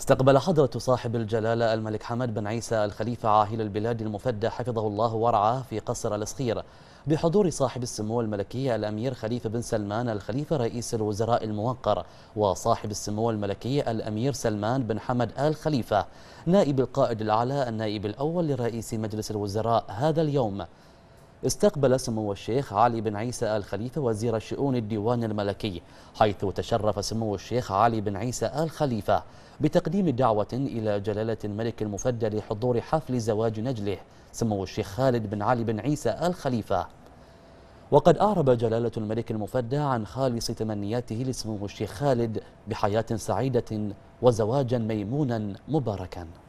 استقبل حضرة صاحب الجلالة الملك حمد بن عيسى الخليفة عاهل البلاد المفدى حفظه الله ورعاه في قصر الاسخير بحضور صاحب السمو الملكي الأمير خليفة بن سلمان الخليفة رئيس الوزراء الموقر وصاحب السمو الملكي الأمير سلمان بن حمد آل خليفة نائب القائد الأعلى النائب الأول لرئيس مجلس الوزراء هذا اليوم استقبل سمو الشيخ علي بن عيسى آل خليفة وزير شؤون الديوان الملكي حيث تشرف سمو الشيخ علي بن عيسى آل خليفة بتقديم دعوة إلى جلالة الملك المفدى لحضور حفل زواج نجله سمو الشيخ خالد بن علي بن عيسى آل خليفة وقد أعرب جلالة الملك المفدى عن خالص تمنياته لسمو الشيخ خالد بحياة سعيدة وزواجا ميمونا مباركا